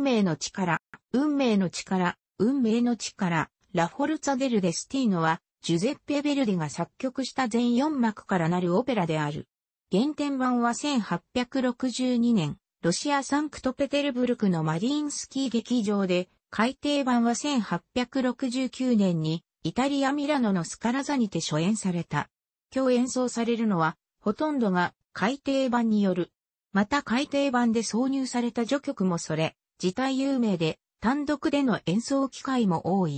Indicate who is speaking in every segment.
Speaker 1: 運命の力、運命の力、運命の力、ラフォルツァ・デル・デスティーノは、ジュゼッペ・ベルディが作曲した全4幕からなるオペラである。原点版は1862年、ロシアサンクトペテルブルクのマリンスキー劇場で、改訂版は1869年に、イタリア・ミラノのスカラザにて初演された。今日演奏されるのは、ほとんどが改訂版による。また改訂版で挿入された序曲もそれ、自体有名で、単独での演奏機会も多い。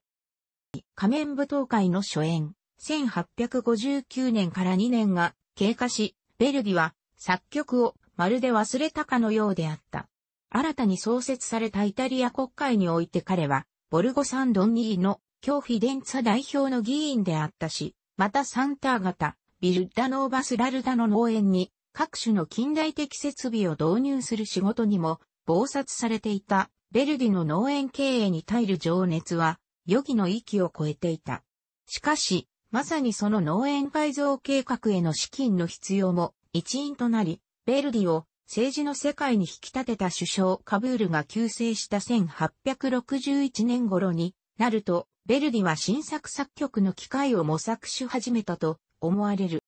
Speaker 1: 仮面舞踏会の初演、1859年から2年が経過し、ベルギは作曲をまるで忘れたかのようであった。新たに創設されたイタリア国会において彼は、ボルゴサンドン2位の京フィデンツァ代表の議員であったし、またサンター型、ビルダノーバスラルダの農園に各種の近代的設備を導入する仕事にも謀殺されていた、ベルディの農園経営に耐える情熱は、予義の域を超えていた。しかし、まさにその農園改造計画への資金の必要も一因となり、ベルディを政治の世界に引き立てた首相カブールが急成した1861年頃になると、ベルディは新作作曲の機会を模索し始めたと思われる。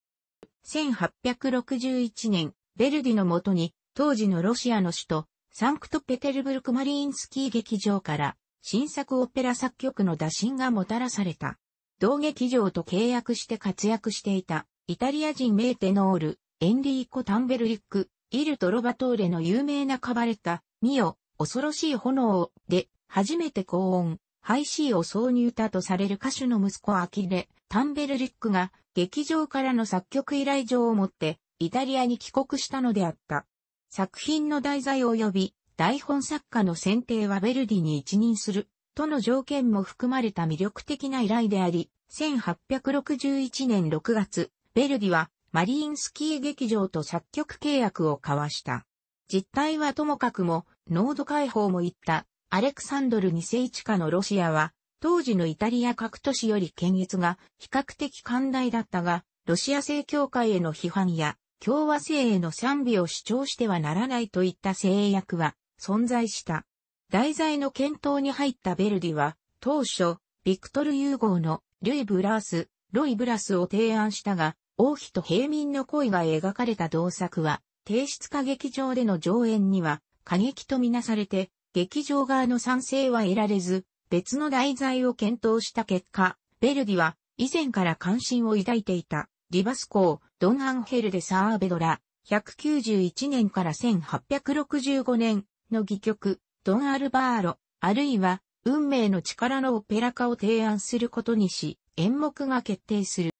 Speaker 1: 1861年、ベルディのもとに当時のロシアの首都サンクトペテルブルクマリーンスキー劇場から新作オペラ作曲の打診がもたらされた。同劇場と契約して活躍していたイタリア人メーテノール、エンリーコ・タンベルリック、イル・トロバトーレの有名なカバレタ、ミオ、恐ろしい炎で初めて高音、ハイシーを挿入歌とされる歌手の息子アキレ、タンベルリックが劇場からの作曲依頼状を持ってイタリアに帰国したのであった。作品の題材及び台本作家の選定はヴェルディに一任する、との条件も含まれた魅力的な依頼であり、1861年6月、ヴェルディはマリインスキー劇場と作曲契約を交わした。実態はともかくも、濃度解放も言った、アレクサンドル2世一下のロシアは、当時のイタリア各都市より検閲が比較的寛大だったが、ロシア正教会への批判や共和制への賛美を主張してはならないといった制約は存在した。題材の検討に入ったベルディは、当初、ビクトル融合のルイ・ブラース、ロイ・ブラスを提案したが、王妃と平民の恋が描かれた同作は、提出歌劇場での上演には、過激とみなされて、劇場側の賛成は得られず、別の題材を検討した結果、ベルディは以前から関心を抱いていたリバス港、ドン・アンヘルデ・サーベドラ、191年から1865年の戯曲、ドン・アルバーロ、あるいは、運命の力のオペラ化を提案することにし、演目が決定する。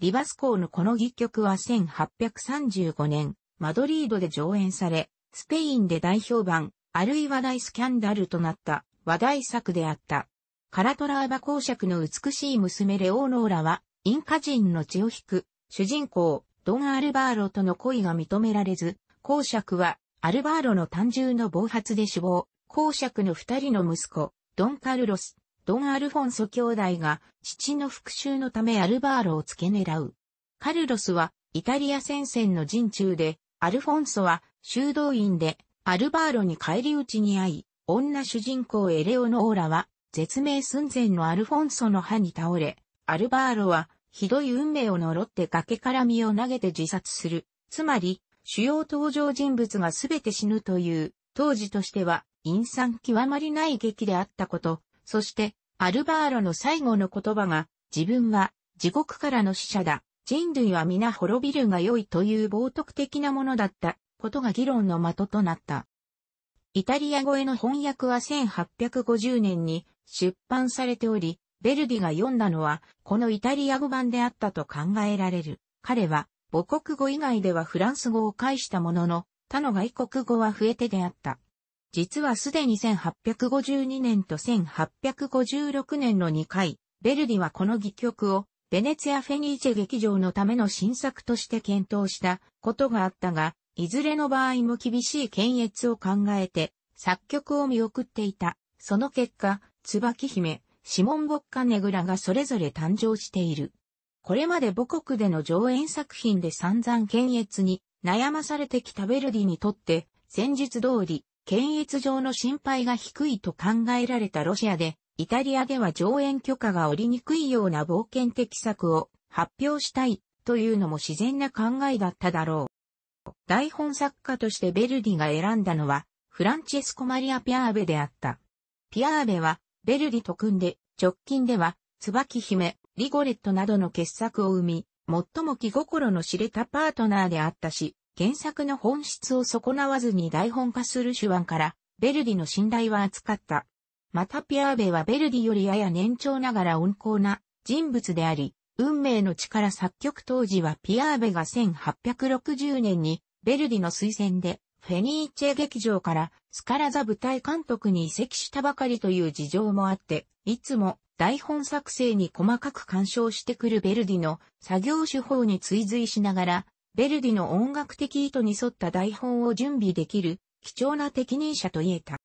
Speaker 1: リバス港のこの戯曲は1835年、マドリードで上演され、スペインで大評判、あるいは大スキャンダルとなった話題作であった。カラトラーバ公爵の美しい娘レオーノーラは、インカ人の血を引く、主人公、ドン・アルバーロとの恋が認められず、公爵は、アルバーロの単純の暴発で死亡、公爵の二人の息子、ドン・カルロス、ドン・アルフォンソ兄弟が、父の復讐のためアルバーロを付け狙う。カルロスは、イタリア戦線の陣中で、アルフォンソは、修道院で、アルバーロに帰り討ちに会い、女主人公エレオノーラは、絶命寸前のアルフォンソの歯に倒れ、アルバーロは、ひどい運命を呪って崖から身を投げて自殺する。つまり、主要登場人物がすべて死ぬという、当時としては、陰惨極まりない劇であったこと、そして、アルバーロの最後の言葉が、自分は、地獄からの死者だ。人類は皆滅びるが良いという冒涜的なものだった、ことが議論の的となった。イタリア語への翻訳は1850年に出版されており、ベルディが読んだのは、このイタリア語版であったと考えられる。彼は、母国語以外ではフランス語を介したものの、他の外国語は増えてであった。実はすでに1852年と1856年の2回、ベルディはこの戯曲を、ベネツィア・フェニーチェ劇場のための新作として検討したことがあったが、いずれの場合も厳しい検閲を考えて、作曲を見送っていた。その結果、椿姫、シモン・ボッカ・ネグラがそれぞれ誕生している。これまで母国での上演作品で散々検閲に悩まされてきたベルディにとって、戦術通り、検閲上の心配が低いと考えられたロシアで、イタリアでは上演許可が下りにくいような冒険的策を発表したいというのも自然な考えだっただろう。台本作家としてベルディが選んだのは、フランチェスコ・マリア・ピアーベであった。ピアーベは、ベルディと組んで、直近では、椿姫、リゴレットなどの傑作を生み、最も気心の知れたパートナーであったし、原作の本質を損なわずに台本化する手腕から、ベルディの信頼は厚かった。またピアーベはベルディよりやや年長ながら温厚な人物であり、運命の力作曲当時はピアーベが1860年にベルディの推薦でフェニーチェ劇場からスカラザ舞台監督に移籍したばかりという事情もあって、いつも台本作成に細かく干渉してくるベルディの作業手法に追随しながら、ベルディの音楽的意図に沿った台本を準備できる貴重な適任者と言えた。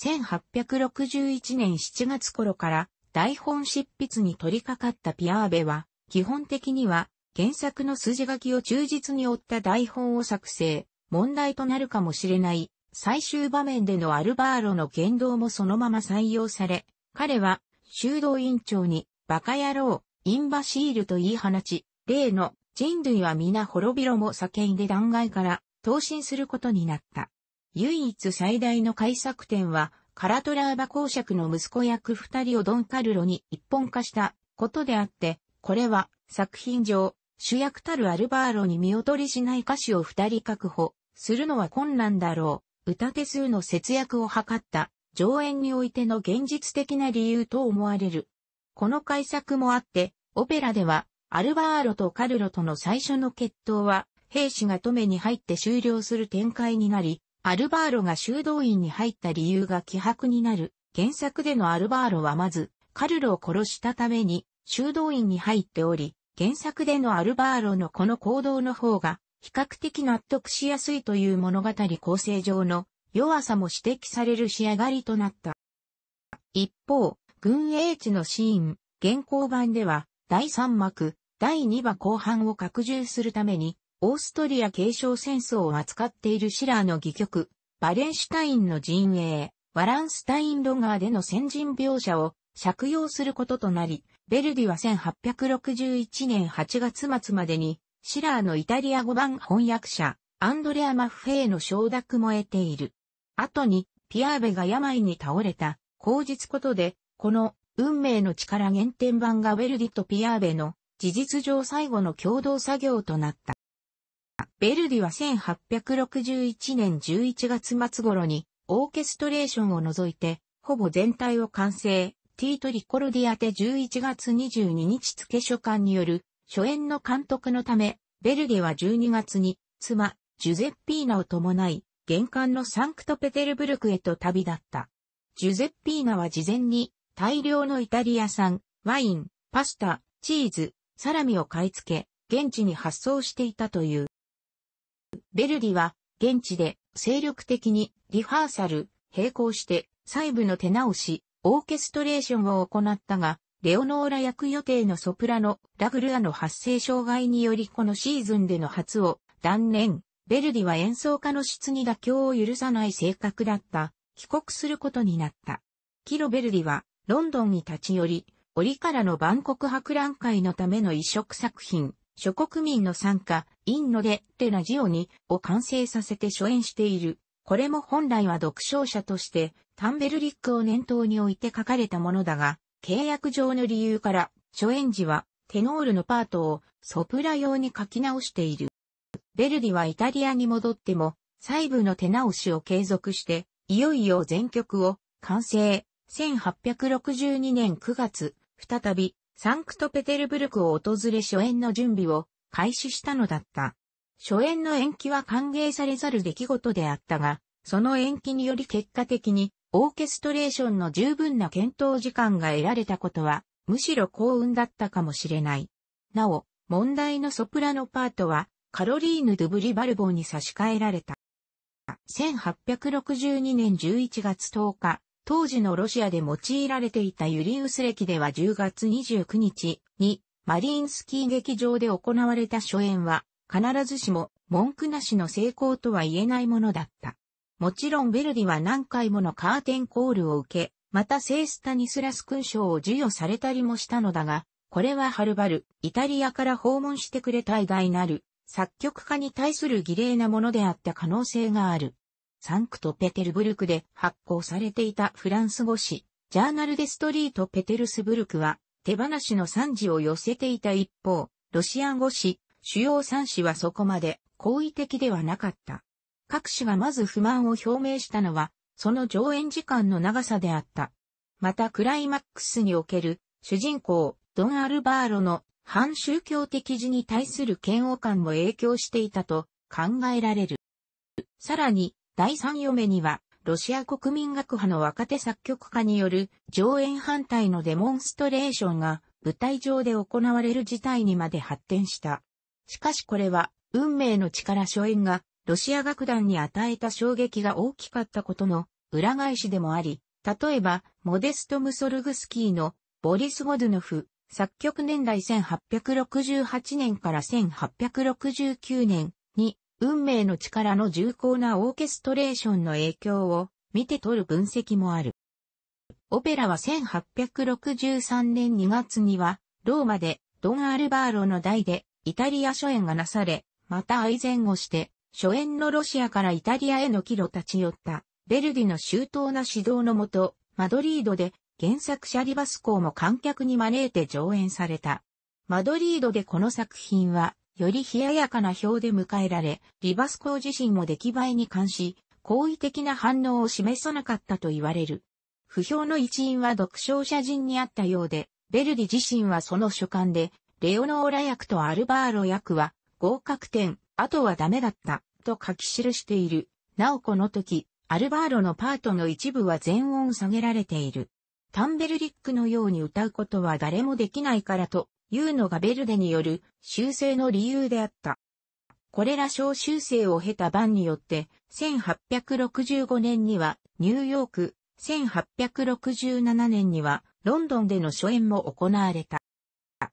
Speaker 1: 1861年7月頃から台本執筆に取り掛かったピアーベは、基本的には原作の筋書きを忠実に追った台本を作成、問題となるかもしれない最終場面でのアルバーロの言動もそのまま採用され、彼は修道院長にバカ野郎、インバシールと言い放ち、例の人類は皆滅びろも叫んで断崖から投身することになった。唯一最大の改作点は、カラトラーバ公爵の息子役二人をドンカルロに一本化したことであって、これは作品上、主役たるアルバーロに見劣りしない歌詞を二人確保するのは困難だろう、歌手数の節約を図った、上演においての現実的な理由と思われる。この改作もあって、オペラでは、アルバーロとカルロとの最初の決闘は、兵士が止めに入って終了する展開になり、アルバーロが修道院に入った理由が希薄になる。原作でのアルバーロはまず、カルロを殺したために修道院に入っており、原作でのアルバーロのこの行動の方が比較的納得しやすいという物語構成上の弱さも指摘される仕上がりとなった。一方、軍英知のシーン、現行版では、第3幕、第2話後半を拡充するために、オーストリア継承戦争を扱っているシラーの戯曲、バレンシュタインの陣営、ワランスタインロガーでの先人描写を借用することとなり、ベルディは1861年8月末までにシラーのイタリア語版翻訳者、アンドレア・マッフェイの承諾も得ている。後に、ピアーベが病に倒れた、口実ことで、この、運命の力原点版がウェルディとピアーベの、事実上最後の共同作業となった。ベルディは1861年11月末頃に、オーケストレーションを除いて、ほぼ全体を完成、ティート・リコルディアテ11月22日付書館による初演の監督のため、ベルゲは12月に、妻、ジュゼッピーナを伴い、玄関のサンクトペテルブルクへと旅立った。ジュゼッピーナは事前に、大量のイタリア産、ワイン、パスタ、チーズ、サラミを買い付け、現地に発送していたという。ベルディは、現地で精力的にリハーサル、並行して細部の手直し、オーケストレーションを行ったが、レオノーラ役予定のソプラノ、ラグルアの発声障害によりこのシーズンでの初を断念。ベルディは演奏家の質に妥協を許さない性格だった。帰国することになった。キロベルディはロンドンに立ち寄り、折からの万国博覧会のための移植作品、諸国民の参加、インノデ・テラジオにを完成させて初演している。これも本来は読唱者として、タンベルリックを念頭に置いて書かれたものだが、契約上の理由から、初演時はテノールのパートをソプラ用に書き直している。ベルディはイタリアに戻っても、細部の手直しを継続して、いよいよ全曲を完成。1862年9月、再びサンクトペテルブルクを訪れ初演の準備を開始したのだった。初演の延期は歓迎されざる出来事であったが、その延期により結果的にオーケストレーションの十分な検討時間が得られたことは、むしろ幸運だったかもしれない。なお、問題のソプラノパートは、カロリーヌ・ドゥブリ・バルボーに差し替えられた。1862年11月10日、当時のロシアで用いられていたユリウス歴では10月29日に、マリンスキー劇場で行われた初演は、必ずしも文句なしの成功とは言えないものだった。もちろんベルディは何回ものカーテンコールを受け、また聖スタニスラス勲章を授与されたりもしたのだが、これははるばる、イタリアから訪問してくれた偉大なる、作曲家に対する儀礼なものであった可能性がある。サンクトペテルブルクで発行されていたフランス語誌、ジャーナルデストリートペテルスブルクは、手放しの賛辞を寄せていた一方、ロシアン語誌、主要賛詞はそこまで好意的ではなかった。各氏がまず不満を表明したのは、その上演時間の長さであった。またクライマックスにおける主人公、ドン・アルバーロの反宗教的字に対する嫌悪感も影響していたと考えられる。さらに、第三嫁には、ロシア国民学派の若手作曲家による上演反対のデモンストレーションが舞台上で行われる事態にまで発展した。しかしこれは運命の力初演がロシア楽団に与えた衝撃が大きかったことの裏返しでもあり、例えば、モデスト・ムソルグスキーのボリス・ゴドゥノフ、作曲年代1868年から1869年に、運命の力の重厚なオーケストレーションの影響を見て取る分析もある。オペラは1863年2月には、ローマでドン・アルバーロの代でイタリア初演がなされ、また愛前をして初演のロシアからイタリアへの帰路立ち寄った、ベルディの周到な指導のもと、マドリードで原作シャリバスコーも観客に招いて上演された。マドリードでこの作品は、より冷ややかな表で迎えられ、リバスコー自身も出来栄えに関し、好意的な反応を示さなかったと言われる。不評の一因は読書者陣にあったようで、ベルディ自身はその書簡で、レオノーラ役とアルバーロ役は合格点あとはダメだった、と書き記している。なおこの時、アルバーロのパートの一部は全音下げられている。タンベルリックのように歌うことは誰もできないからというのがベルデによる修正の理由であった。これら小修正を経た版によって、1865年にはニューヨーク、1867年にはロンドンでの初演も行われた。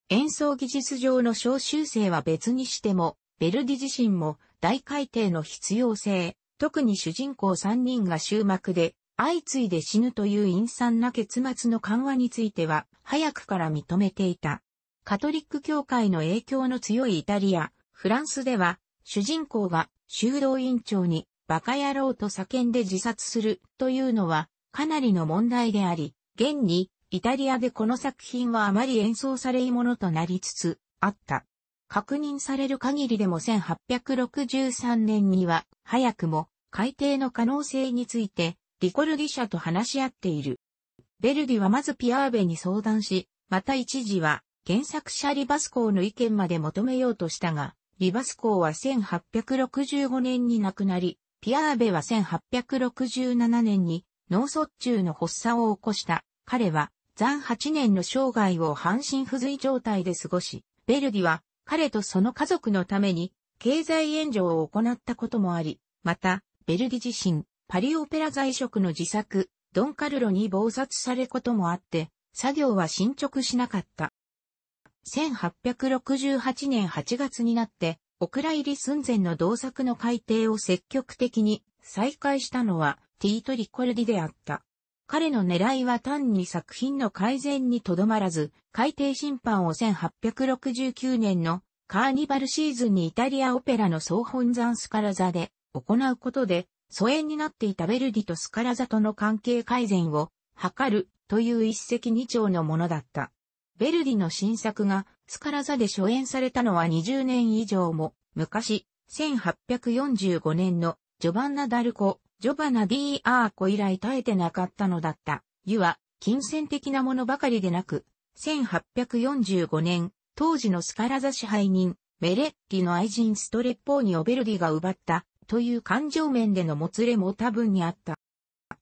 Speaker 1: 演奏技術上の小修正は別にしても、ベルディ自身も大改定の必要性、特に主人公3人が終幕で相次いで死ぬという陰惨な結末の緩和については早くから認めていた。カトリック教会の影響の強いイタリア、フランスでは主人公が修道院長にバカ野郎と叫んで自殺するというのはかなりの問題であり、現にイタリアでこの作品はあまり演奏されいものとなりつつあった。確認される限りでも1863年には、早くも改定の可能性について、リコルギ社と話し合っている。ベルディはまずピアーベに相談し、また一時は、原作者リバスコーの意見まで求めようとしたが、リバスコーは1865年に亡くなり、ピアーベは1867年に脳卒中の発作を起こした。彼は、残8年の生涯を半身不随状態で過ごし、ベルディは彼とその家族のために経済援助を行ったこともあり、また、ベルディ自身、パリオペラ在職の自作、ドンカルロに暴殺されこともあって、作業は進捗しなかった。1868年8月になって、オクラ入り寸前の同作の改定を積極的に再開したのはティート・リコルディであった。彼の狙いは単に作品の改善にとどまらず、海底審判を1869年のカーニバルシーズンにイタリアオペラの総本山スカラ座で行うことで、疎遠になっていたベルディとスカラ座との関係改善を図るという一石二鳥のものだった。ベルディの新作がスカラ座で初演されたのは20年以上も昔、1845年のジョバンナ・ダルコ、ジョバナ・ディー・アーコ以来耐えてなかったのだった。湯は、金銭的なものばかりでなく、1845年、当時のスカラザ支配人、メレッリの愛人ストレッポーニオベルディが奪った、という感情面でのもつれも多分にあった。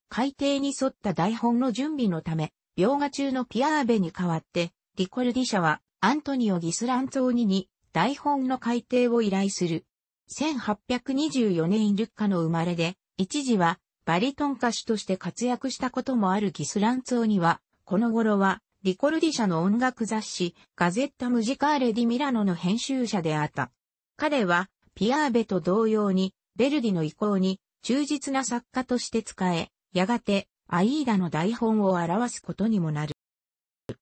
Speaker 1: 海底に沿った台本の準備のため、描画中のピアーベに代わって、リコルディ社は、アントニオ・ギスランツォーニに、台本の改訂を依頼する。1824年ルッカの生まれで、一時はバリトン歌手として活躍したこともあるギスランツオには、この頃はリコルディ社の音楽雑誌ガゼッタ・ムジカーレ・ディ・ミラノの編集者であった。彼はピアーベと同様にベルディの意向に忠実な作家として使え、やがてアイーダの台本を表すことにもなる。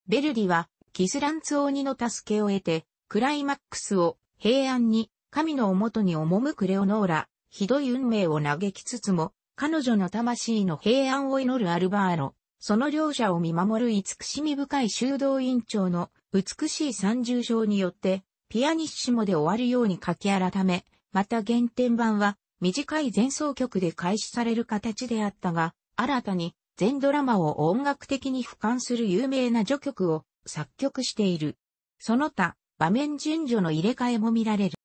Speaker 1: ベルディはギスランツオニの助けを得て、クライマックスを平安に神のおもとに赴くレオノーラ、ひどい運命を嘆きつつも、彼女の魂の平安を祈るアルバーロ、その両者を見守る慈しみ深い修道院長の美しい三重章によって、ピアニッシモで終わるように書き改め、また原点版は短い前奏曲で開始される形であったが、新たに全ドラマを音楽的に俯瞰する有名な序曲を作曲している。その他、場面順序の入れ替えも見られる。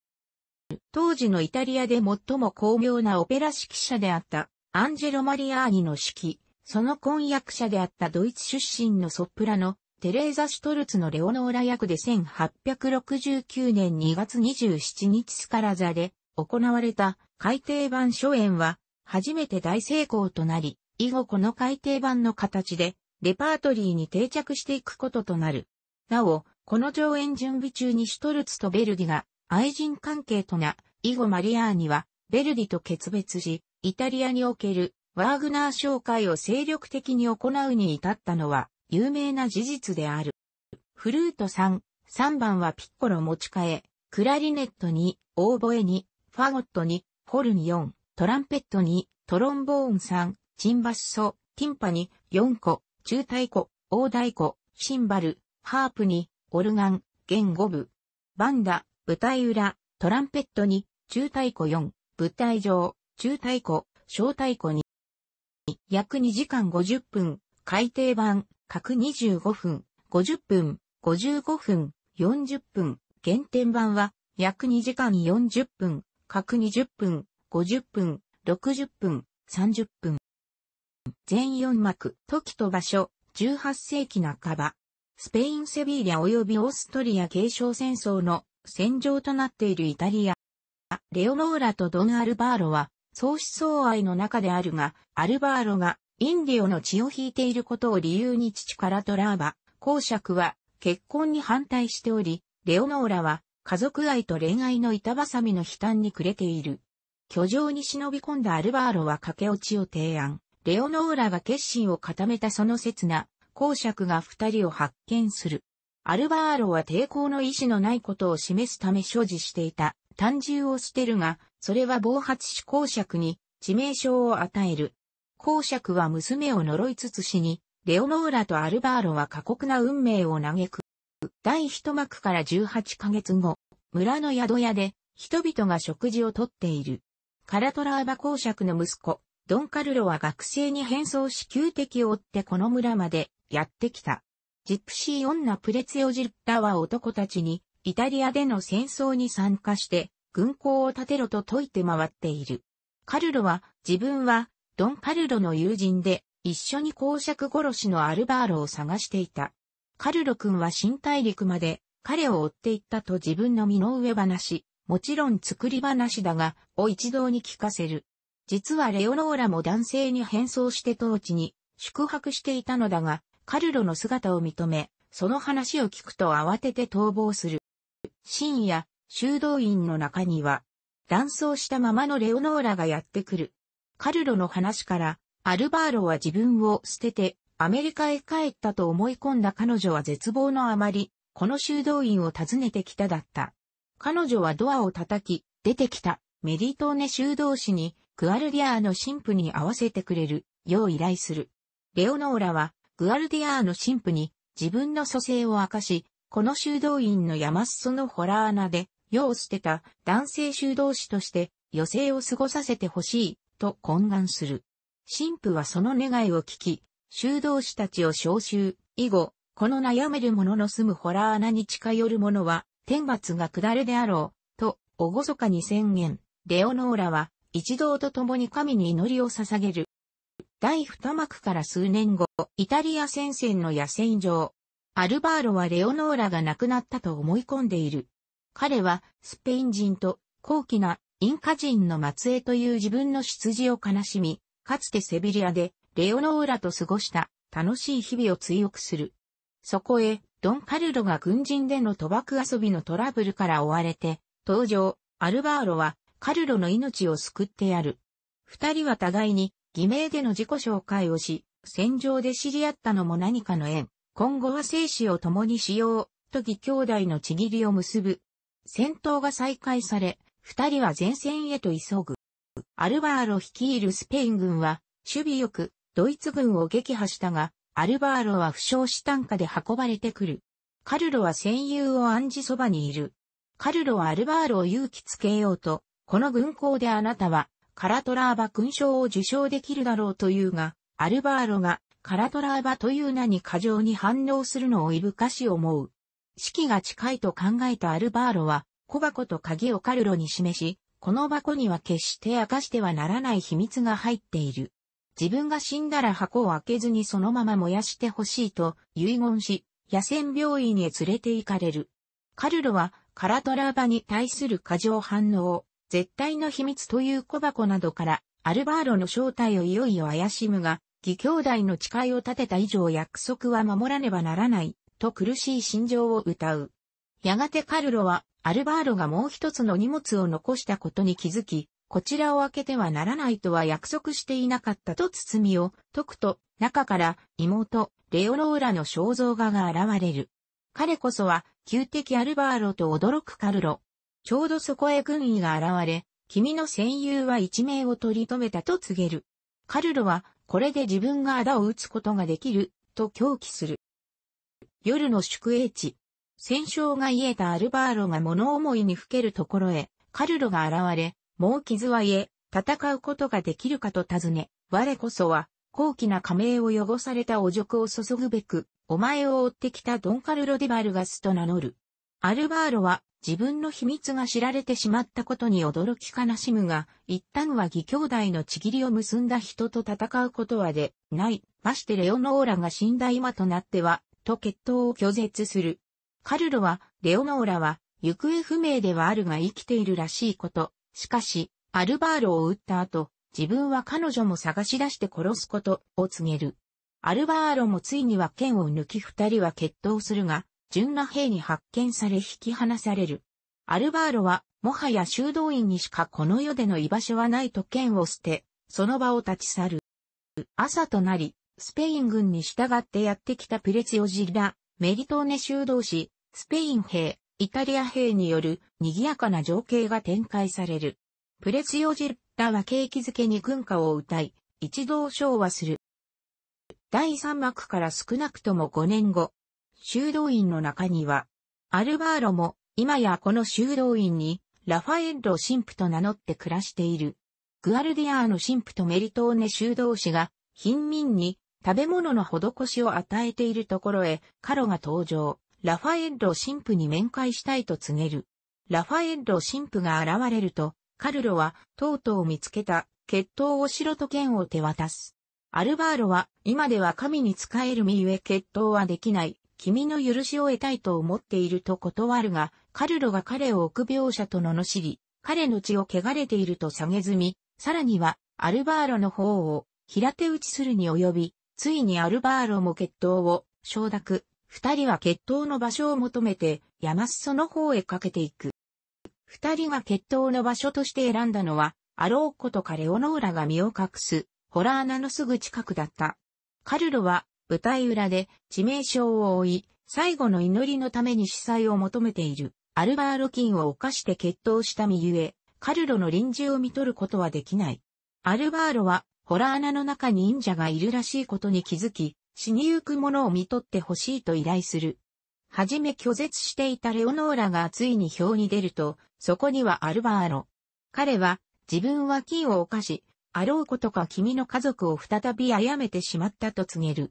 Speaker 1: 当時のイタリアで最も巧妙なオペラ指揮者であったアンジェロ・マリアーニの指揮、その婚約者であったドイツ出身のソプラノ、テレーザ・シュトルツのレオノーラ役で1869年2月27日スカラザで行われた改訂版初演は初めて大成功となり、以後この改訂版の形でレパートリーに定着していくこととなる。なお、この上演準備中にシュトルツとベルディが愛人関係とな、以後マリアーニは、ベルディと決別し、イタリアにおけるワーグナー紹介を精力的に行うに至ったのは有名な事実である。フルート3、3番はピッコロ持ち替え、クラリネットに、オーボエに、ファゴットに、ホルン4、トランペットに、トロンボーン3、チンバスソ、ティンパに4個、中太鼓、大太鼓、シンバル、ハープに、オルガン、弦5部。バンダ、舞台裏、トランペットに、中太鼓4、舞台上、中太鼓、小太鼓2。約2時間50分、改訂版、各25分、50分、55分、40分、原点版は、約2時間40分、各20分、50分、60分、30分。全4幕、時と場所、18世紀半ば。スペインセビーリア及びオーストリア継承戦争の戦場となっているイタリア。レオノーラとドン・アルバーロは相思相愛の中であるが、アルバーロがインディオの血を引いていることを理由に父からトラーバ、公爵は結婚に反対しており、レオノーラは家族愛と恋愛の板挟みの悲嘆に暮れている。居城に忍び込んだアルバーロは駆け落ちを提案。レオノーラが決心を固めたその刹那、公爵が二人を発見する。アルバーロは抵抗の意思のないことを示すため所持していた単銃を捨てるが、それは暴発し公爵に致命傷を与える。公爵は娘を呪いつつ死に、レオノーラとアルバーロは過酷な運命を嘆く。第一幕から18ヶ月後、村の宿屋で人々が食事をとっている。カラトラーバ公爵の息子、ドンカルロは学生に変装し旧敵を追ってこの村までやってきた。ジプシー女プレツヨジッラは男たちに、イタリアでの戦争に参加して、軍港を建てろと説いて回っている。カルロは、自分は、ドン・カルロの友人で、一緒に公爵殺しのアルバーロを探していた。カルロ君は新大陸まで、彼を追っていったと自分の身の上話、もちろん作り話だが、を一堂に聞かせる。実はレオローラも男性に変装して当地に宿泊していたのだが、カルロの姿を認め、その話を聞くと慌てて逃亡する。深夜、修道院の中には、乱走したままのレオノーラがやってくる。カルロの話から、アルバーロは自分を捨てて、アメリカへ帰ったと思い込んだ彼女は絶望のあまり、この修道院を訪ねてきただった。彼女はドアを叩き、出てきた、メディトーネ修道士に、クアルディアーの神父に会わせてくれる、よう依頼する。レオノーラは、グアルディアーの神父に自分の蘇生を明かし、この修道院の山裾のホラー穴で、世を捨てた男性修道士として余生を過ごさせてほしい、と懇願する。神父はその願いを聞き、修道士たちを召集、以後、この悩める者の住むホラー穴に近寄る者は、天罰が下るであろう、と、おごそかに宣言。レオノーラは、一同と共に神に祈りを捧げる。第二幕から数年後、イタリア戦線の野戦場。アルバーロはレオノーラが亡くなったと思い込んでいる。彼はスペイン人と高貴なインカ人の末裔という自分の出自を悲しみ、かつてセビリアでレオノーラと過ごした楽しい日々を追憶する。そこへ、ドン・カルロが軍人での賭博遊びのトラブルから追われて、登場、アルバーロはカルロの命を救ってやる。二人は互いに偽名での自己紹介をし、戦場で知り合ったのも何かの縁、今後は生死を共にしよう、と義兄弟のちぎりを結ぶ。戦闘が再開され、二人は前線へと急ぐ。アルバーロ率いるスペイン軍は、守備よく、ドイツ軍を撃破したが、アルバーロは負傷し担架で運ばれてくる。カルロは戦友を暗示そばにいる。カルロはアルバーロを勇気つけようと、この軍港であなたはカラトラーバ勲章を受賞できるだろうというが、アルバーロがカラトラーバという名に過剰に反応するのをいぶかし思う。式が近いと考えたアルバーロは、小箱と鍵をカルロに示し、この箱には決して明かしてはならない秘密が入っている。自分が死んだら箱を開けずにそのまま燃やしてほしいと遺言し、野戦病院へ連れて行かれる。カルロはカラトラーバに対する過剰反応絶対の秘密という小箱などから、アルバーロの正体をいよいよ怪しむが、義兄弟の誓いを立てた以上約束は守らねばならない、と苦しい心情を歌う。やがてカルロは、アルバーロがもう一つの荷物を残したことに気づき、こちらを開けてはならないとは約束していなかったと包みを解くと、中から妹、レオローラの肖像画が現れる。彼こそは、旧敵アルバーロと驚くカルロ。ちょうどそこへ軍医が現れ、君の戦友は一命を取り留めたと告げる。カルロは、これで自分が仇を撃つことができる、と狂気する。夜の宿営地。戦勝が癒えたアルバーロが物思いにふけるところへ、カルロが現れ、もう傷は癒え、戦うことができるかと尋ね、我こそは、高貴な仮名を汚された汚辱を注ぐべく、お前を追ってきたドンカルロ・デバルガスと名乗る。アルバーロは自分の秘密が知られてしまったことに驚き悲しむが、一旦は義兄弟のちぎりを結んだ人と戦うことはで、ない、ましてレオノーラが死んだ今となっては、と決闘を拒絶する。カルロは、レオノーラは、行方不明ではあるが生きているらしいこと。しかし、アルバーロを撃った後、自分は彼女も探し出して殺すことを告げる。アルバーロもついには剣を抜き二人は決闘するが、純な兵に発見され引き離される。アルバーロは、もはや修道院にしかこの世での居場所はないと剣を捨て、その場を立ち去る。朝となり、スペイン軍に従ってやってきたプレツヨジラ、メリトーネ修道士、スペイン兵、イタリア兵による賑やかな情景が展開される。プレツヨジラは景気づけに軍歌を歌い、一同唱和する。第3幕から少なくとも5年後、修道院の中には、アルバーロも今やこの修道院にラファエッロ神父と名乗って暮らしている。グアルディアーの神父とメリトーネ修道士が貧民に食べ物の施しを与えているところへカロが登場。ラファエッロ神父に面会したいと告げる。ラファエッロ神父が現れると、カルロはとうとう見つけた血統を城と剣を手渡す。アルバーロは今では神に仕える身ゆえ血統はできない君の許しを得たいと思っていると断るが、カルロが彼を臆病者と罵り、彼の血を汚れていると下げずみ、さらには、アルバーロの方を平手打ちするに及び、ついにアルバーロも決闘を承諾。二人は決闘の場所を求めて、山裾の方へかけていく。二人が決闘の場所として選んだのは、アローコとカレオノーラが身を隠す、ホラー穴のすぐ近くだった。カルロは、舞台裏で致命傷を負い、最後の祈りのために司祭を求めているアルバーロ金を犯して決闘した身ゆえ、カルロの臨終を見取ることはできない。アルバーロは、ホラー穴の中に忍者がいるらしいことに気づき、死にゆく者を見取ってほしいと依頼する。はじめ拒絶していたレオノーラがついに表に出ると、そこにはアルバーロ。彼は、自分は金を犯し、あろうことか君の家族を再び殺めてしまったと告げる。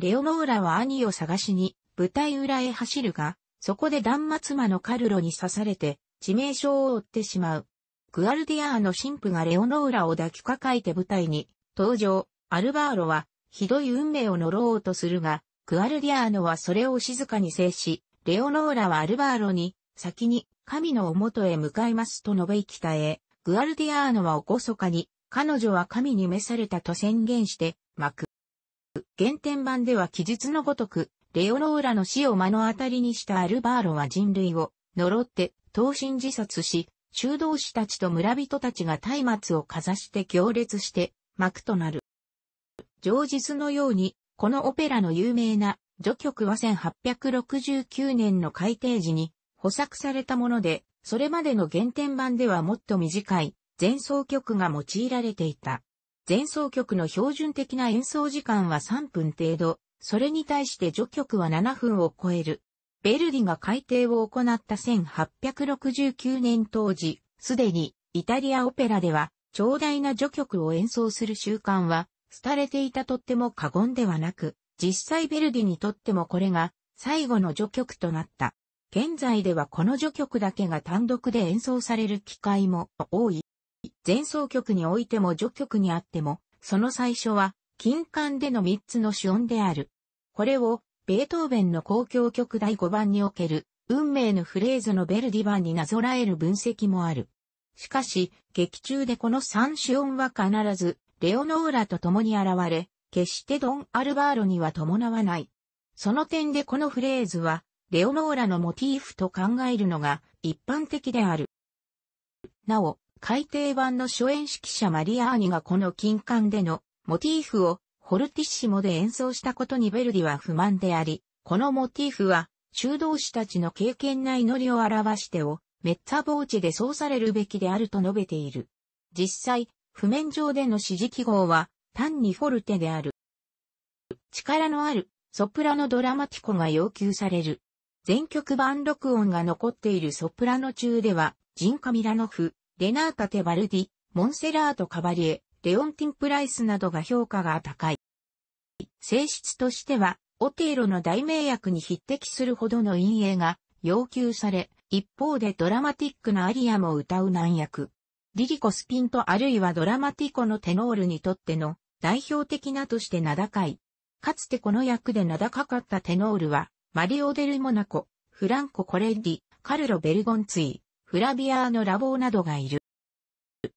Speaker 1: レオノーラは兄を探しに舞台裏へ走るが、そこで断末魔のカルロに刺されて致命傷を負ってしまう。グアルディアーの神父がレオノーラを抱きかかえて舞台に登場。アルバーロはひどい運命を呪おうとするが、グアルディアーノはそれを静かに制し、レオノーラはアルバーロに先に神のおもとへ向かいますと述べ北へ、グアルディアーノはおこそかに、彼女は神に召されたと宣言して、巻く。原点版では記述のごとく、レオノーラの死を目の当たりにしたアルバーロは人類を呪って投身自殺し、修道士たちと村人たちが松明をかざして行列して幕となる。上日のように、このオペラの有名な序曲は1869年の改訂時に補作されたもので、それまでの原点版ではもっと短い前奏曲が用いられていた。前奏曲の標準的な演奏時間は3分程度、それに対して序曲は7分を超える。ベルディが改訂を行った1869年当時、すでにイタリアオペラでは、長大な序曲を演奏する習慣は、廃れていたとっても過言ではなく、実際ベルディにとってもこれが最後の序曲となった。現在ではこの序曲だけが単独で演奏される機会も多い。前奏曲においても序曲にあっても、その最初は、金管での3つの主音である。これを、ベートーベンの公共曲第5番における、運命のフレーズのベルディ版になぞらえる分析もある。しかし、劇中でこの3主音は必ず、レオノーラと共に現れ、決してドン・アルバーロには伴わない。その点でこのフレーズは、レオノーラのモチーフと考えるのが一般的である。なお、改訂版の初演指揮者マリアーニがこの金管でのモティーフをフォルティッシモで演奏したことにヴェルディは不満であり、このモティーフは修道士たちの経験な祈りを表してをメッツァボーチでそうされるべきであると述べている。実際、譜面上での指示記号は単にフォルテである。力のあるソプラノドラマティコが要求される。全曲版録音が残っているソプラノ中では、ジンカ・ミラノフ、レナータ・テ・バルディ、モンセラート・カバリエ、レオンティン・プライスなどが評価が高い。性質としては、オテーロの大名役に匹敵するほどの陰影が要求され、一方でドラマティックなアリアも歌う難役。リリコ・スピントあるいはドラマティコのテノールにとっての代表的なとして名高い。かつてこの役で名高かったテノールは、マリオ・デル・モナコ、フランコ・コレッリ、カルロ・ベルゴンツィ、フラビアーノ・ラボーなどがいる。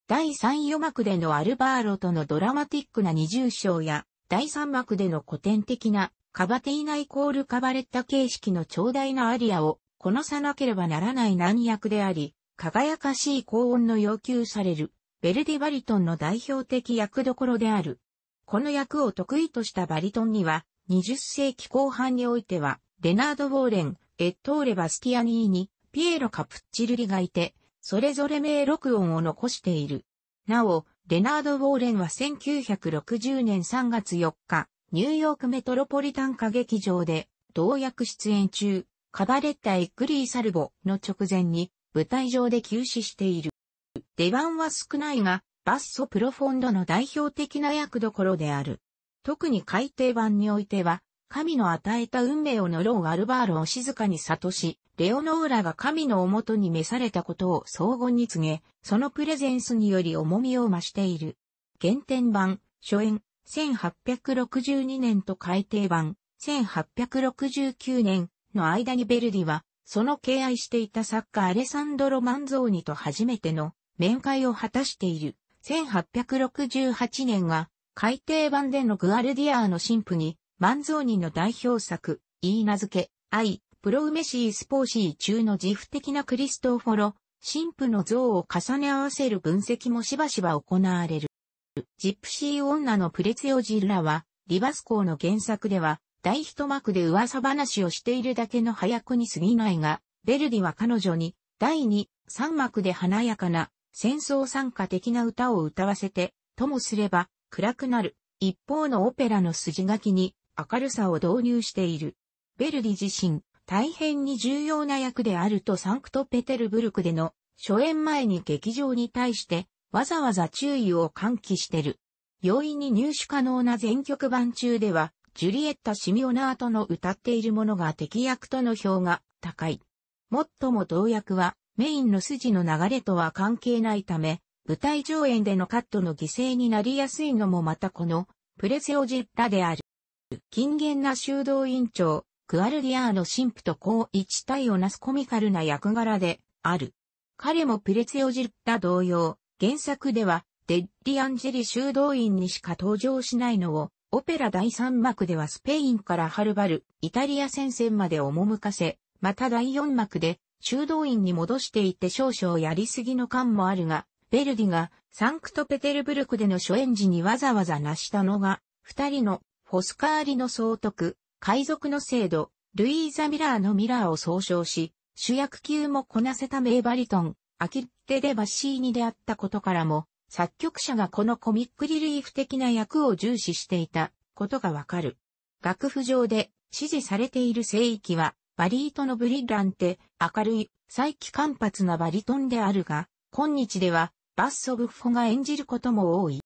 Speaker 1: 第3余幕でのアルバーロとのドラマティックな二重章や、第3幕での古典的なカバテイナイコールカバレッタ形式の長大なアリアをこなさなければならない難役であり、輝かしい高音の要求される、ベルディバリトンの代表的役どころである。この役を得意としたバリトンには、20世紀後半においては、レナード・ウォーレン、エットーレ・バスティアニーに、ピエロ・カプッチルリがいて、それぞれ名録音を残している。なお、レナード・ウォーレンは1960年3月4日、ニューヨークメトロポリタン歌劇場で、同役出演中、カバレッタ・エッグリー・サルボの直前に、舞台上で休止している。出番は少ないが、バッソ・プロフォンドの代表的な役どころである。特に改訂版においては、神の与えた運命を呪うアルバールを静かに悟し、レオノーラが神のおもとに召されたことを荘厳に告げ、そのプレゼンスにより重みを増している。原点版、初演、1862年と改訂版、1869年の間にベルディは、その敬愛していた作家アレサンドロ・マンゾーニと初めての面会を果たしている。1868年が改訂版でのグアルディアーの神父に万蔵人の代表作、言い名付け、愛、プロウメシースポーシー中の自負的なクリストフォロ、神父の像を重ね合わせる分析もしばしば行われる。ジップシー女のプレツヨジルラは、リバスコーの原作では、大一幕で噂話をしているだけの早くに過ぎないが、ベルディは彼女に、第二、三幕で華やかな、戦争参加的な歌を歌わせて、ともすれば、暗くなる。一方のオペラの筋書きに、明るさを導入している。ベルディ自身、大変に重要な役であるとサンクトペテルブルクでの初演前に劇場に対してわざわざ注意を喚起してる。容易に入手可能な全曲版中では、ジュリエッタ・シミオナートの歌っているものが敵役との票が高い。もっとも同役はメインの筋の流れとは関係ないため、舞台上演でのカットの犠牲になりやすいのもまたこのプレセオジェッタである。金言な修道院長、クアルディアーの神父と高一体をなすコミカルな役柄で、ある。彼もプレツヨジッタ同様、原作では、デッリアンジェリ修道院にしか登場しないのを、オペラ第三幕ではスペインからはるばる、イタリア戦線まで赴かせ、また第四幕で、修道院に戻していて少々やりすぎの感もあるが、ベルディがサンクトペテルブルクでの初演時にわざわざ成したのが、二人のフォスカーリの総督、海賊の制度、ルイーザ・ミラーのミラーを総称し、主役級もこなせた名バリトン、アキッテ・デ・バッシーニであったことからも、作曲者がこのコミックリリーフ的な役を重視していたことがわかる。楽譜上で支持されている聖域は、バリートのブリランテ、明るい、再起間髪なバリトンであるが、今日では、バッソ・ブッフォが演じることも多い。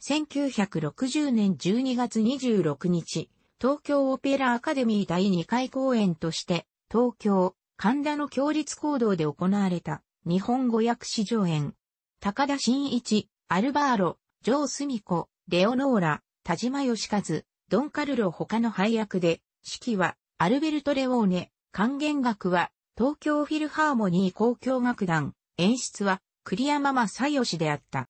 Speaker 1: 1960年12月26日、東京オペラアカデミー第2回公演として、東京、神田の共立行動で行われた、日本語訳史上演。高田真一、アルバーロ、ジョー・スミコ、レオノーラ、田島義和、ドン・カルロ他の配役で、指揮は、アルベルト・レオーネ、還元楽は、東京フィルハーモニー交響楽団、演出は、栗山正義であった。